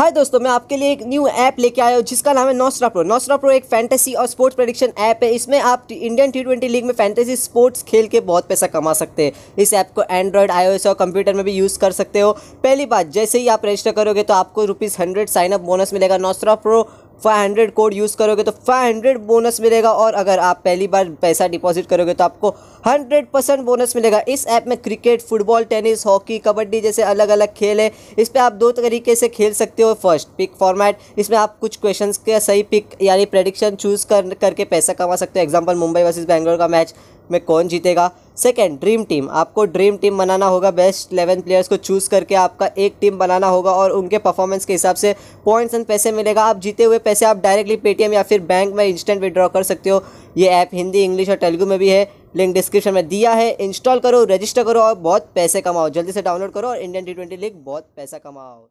हाय दोस्तों मैं आपके लिए एक न्यू ऐप लेके आया हूँ जिसका नाम है नोस्ट्रा प्रो नोस्ट्रा प्रो एक फैंटेसी और स्पोर्ट्स प्रेडिक्शन ऐप है इसमें आप इंडियन टी ट्वेंटी लीग में फैंटेसी स्पोर्ट्स खेल के बहुत पैसा कमा सकते हैं इस ऐप को एंड्रॉइड आई और कंप्यूटर में भी यूज़ कर सकते हो पहली बात जैसे ही आप रजिस्टर करोगे तो आपको रुपीज़ हंड्रेड साइनअप बोनस मिलेगा नोस्ट्रा प्रो 500 कोड यूज़ करोगे तो 500 बोनस मिलेगा और अगर आप पहली बार पैसा डिपॉजिट करोगे तो आपको 100 परसेंट बोनस मिलेगा इस ऐप में cricket football tennis hockey kabaddi जैसे अलग अलग खेल है इस पर आप दो तरीके से खेल सकते हो फर्स्ट पिक फॉर्मेट इसमें आप कुछ क्वेश्चन के सही पिक यानी प्रडिक्शन चूज़ कर करके पैसा कमा सकते हो एग्जाम्पल मुंबई वर्सेज बैंगलोर का मैच में कौन जीतेगा सेकेंड ड्रीम टीम आपको ड्रीम टीम बनाना होगा बेस्ट इलेवन प्लेयर्स को चूज़ करके आपका एक टीम बनाना होगा और उनके परफॉर्मेंस के हिसाब से पॉइंट्स एंड पैसे मिलेगा आप जीते हुए पैसे आप डायरेक्टली पेटीएम या फिर बैंक में इंस्टेंट विड्रॉ कर सकते हो ये ऐप हिंदी इंग्लिश और तेलुगू में भी है लिंक डिस्क्रिप्शन में दिया है इंस्टॉल करो रजिस्टर करो और बहुत पैसे कमाओ जल्दी से डाउनलोड करो और इंडियन टी ट्वेंटी लीग बहुत पैसा कमाओ